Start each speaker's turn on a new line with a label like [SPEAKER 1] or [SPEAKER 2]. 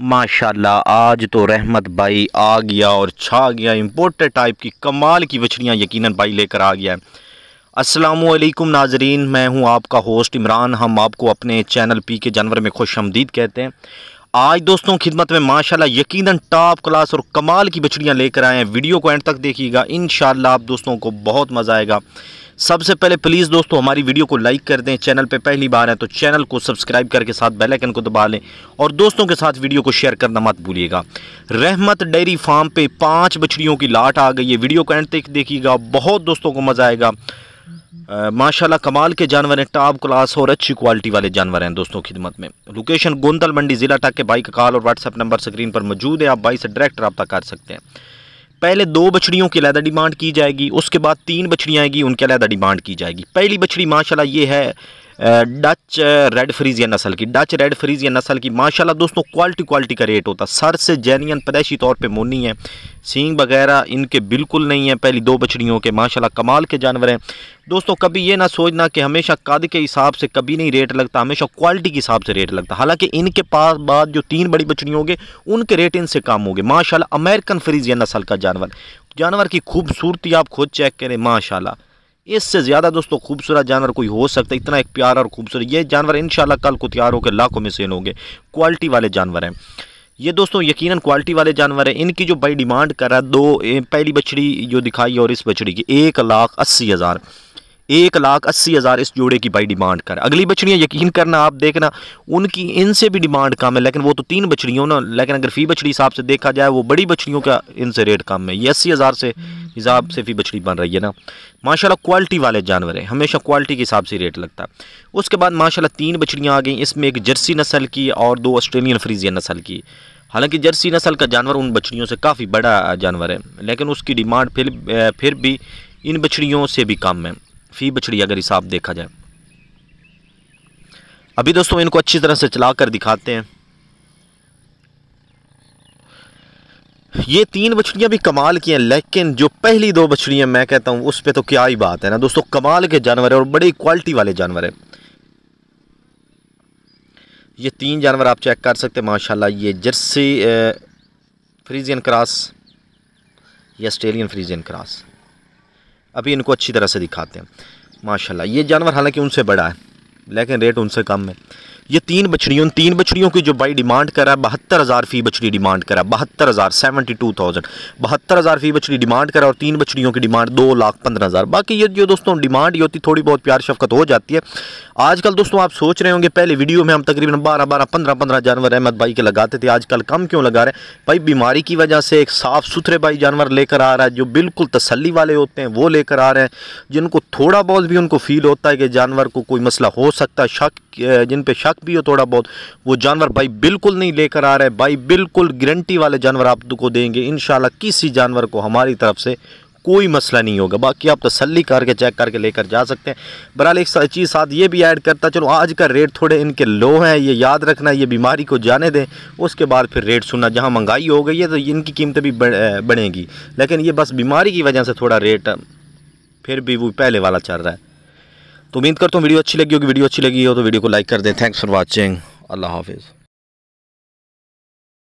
[SPEAKER 1] माशाल्लाह आज तो रहमत भाई आ गया और छा गया इम्पोर्टेड टाइप की कमाल की बछड़ियाँ यकीनन भाई लेकर आ गया है असलम नाजरीन मैं हूँ आपका होस्ट इमरान हम आपको अपने चैनल पी के जानवर में खुश आमदीद कहते हैं आज दोस्तों खिदमत में माशाल्लाह यकीनन टॉप क्लास और कमाल की बछड़ियाँ लेकर आए हैं वीडियो को एंड तक देखिएगा इन आप दोस्तों को बहुत मज़ा आएगा सबसे पहले प्लीज़ दोस्तों हमारी वीडियो को लाइक कर दें चैनल पर पहली बार है तो चैनल को सब्सक्राइब करके साथ आइकन को दबा लें और दोस्तों के साथ वीडियो को शेयर करना मत भूलिएगा रहमत डेयरी फार्म पर पांच बछड़ियों की लाट आ गई है वीडियो को एंड तक देखिएगा बहुत दोस्तों को मज़ा आएगा माशाल्लाह कमाल के जानवर हैं टॉप क्लास और अच्छी क्वालिटी वाले जानवर हैं दोस्तों खिदमत में लोकेशन गोंदल मंडी ज़िला टक के बाइक कॉल और व्हाट्सएप नंबर स्क्रीन पर मौजूद है आप बाई से डायरेक्ट रब्ता कर सकते हैं पहले दो बछड़ियों की अलहदा डिमांड की जाएगी उसके बाद तीन बछड़ियाँ आएगी उनकी अलहदा डिमांड की जाएगी पहली बछड़ी माशाल्लाह ये है डच रेड फ्रीज या नस्ल की डच रेड फ्रीज या नस्ल की माशाल्लाह दोस्तों क्वालिटी क्वालिटी का रेट होता सर से जैनियन पदेशी तौर पे मोनी है सींग वगैरह इनके बिल्कुल नहीं है पहली दो बछड़ियों के माशाल्लाह कमाल के जानवर हैं दोस्तों कभी ये ना सोचना कि हमेशा कद के हिसाब से कभी नहीं रेट लगता हमेशा क्वालिटी के हिसाब से रेट लगता हालांकि इनके पास बाद जो तीन बड़ी बछड़ी होंगे उनके रेट इनसे कम होंगे माशाल्लाह अमेरिकन फ्रीजिया या नस्ल का जानवर जानवर की खूबसूरती आप खुद चेक करें माशाल्लाह इससे ज़्यादा दोस्तों खूबसूरत जानवर कोई हो सकता है इतना एक प्यारा और खूबसूरत ये जानवर इन कल को तैयार होकर लाखों में सेल होंगे क्वालिटी वाले जानवर हैं ये दोस्तों यकीनन क्वालिटी वाले जानवर हैं इनकी जो बाई डिमांड कर रहा है दो पहली बछड़ी जो दिखाई है और इस बछड़ी की एक लाख अस्सी हज़ार एक लाख अस्सी हज़ार इस जोड़े की भाई डिमांड कर अगली बछड़ियाँ यकीन करना आप देखना उनकी इनसे भी डिमांड कम है लेकिन वो तो तीन बछड़ियों ना लेकिन अगर फ़ी बछड़ी हिसाब से देखा जाए वो बड़ी बछड़ियों का इनसे रेट कम है ये अस्सी हज़ार से हिसाब से फ़ी बछड़ी बन रही है ना माशाल्लाह क्वालिटी वाले जानवर हैं हमेशा क्वालिटी के हिसाब से रेट लगता है उसके बाद माशा तीन बछड़ियाँ आ गई इसमें एक जर्सी नस्ल की और दो ऑस्ट्रेलियन फ्रीजियन नसल की हालांकि जर्सी नसल का जानवर उन बछड़ियों से काफ़ी बड़ा जानवर है लेकिन उसकी डिमांड फिर फिर भी इन बछड़ियों से भी कम है फ़ी बछड़ी अगर हिसाब देखा जाए अभी दोस्तों इनको अच्छी तरह से चला कर दिखाते हैं ये तीन बछड़ियाँ भी कमाल की हैं लेकिन जो पहली दो बछड़ियाँ मैं कहता हूँ उस पर तो क्या ही बात है ना दोस्तों कमाल के जानवर है और बड़ी क्वालिटी वाले जानवर है ये तीन जानवर आप चेक कर सकते हैं माशाल्लाह ये जर्सी फ्रीजियन क्रास ये ऑस्ट्रेलियन फ्रीजियन क्रास अभी इनको अच्छी तरह से दिखाते हैं माशाल्लाह ये जानवर हालांकि उनसे बड़ा है लेकिन रेट उनसे कम है ये तीन बछड़ियों तीन बछड़ियों की जो बाई डिमांड करा बहत्तर हज़ार फी बछड़ी डिमांड करा बहत्तर हज़ार सेवेंटी टू थाउजेंड बहत्तर हज़ार फी बछड़ी डिमांड करा और तीन बछड़ियों की डिमांड दो लाख पंद्रह हज़ार बाकी ये जो दोस्तों डिमांड ये होती थोड़ी बहुत प्यार शफकत हो जाती है आजकल दोस्तों आप सोच रहे होंगे पहले वीडियो में हम तकरीबन बारह बारह पंद्रह पंद्रह जानवर अहमद भाई के लगाते थे आजकल कम क्यों लगा रहे हैं भाई बीमारी की वजह से एक साफ़ सुथरे भाई जानवर लेकर आ रहा है जो बिल्कुल तसली वाले होते हैं वो लेकर आ रहे हैं जिनको थोड़ा बहुत भी उनको फील होता है कि जानवर को कोई मसला हो सकता है शक जिन पर शक हक भी हो थोड़ा बहुत वो जानवर भाई बिल्कुल नहीं लेकर आ रहे भाई बिल्कुल गारंटी वाले जानवर आपको देंगे इन किसी जानवर को हमारी तरफ से कोई मसला नहीं होगा बाकी आप तसली करके चेक करके लेकर जा सकते हैं बहरहाल एक चीज़ साथ ये भी ऐड करता चलो आज का रेट थोड़े इनके लो हैं ये याद रखना ये बीमारी को जाने दें उसके बाद फिर रेट सुनना जहां महंगाई हो गई है तो इनकी कीमतें भी बढ़ेंगी लेकिन ये बस बीमारी की वजह से थोड़ा रेट फिर भी वो पहले वाला चल रहा है तो उम्मीद करता हूँ वीडियो अच्छी लगी होगी वीडियो अच्छी लगी हो तो वीडियो को लाइक कर दें थैंक्स फॉर वॉचिंग अल्लाह हाफिज़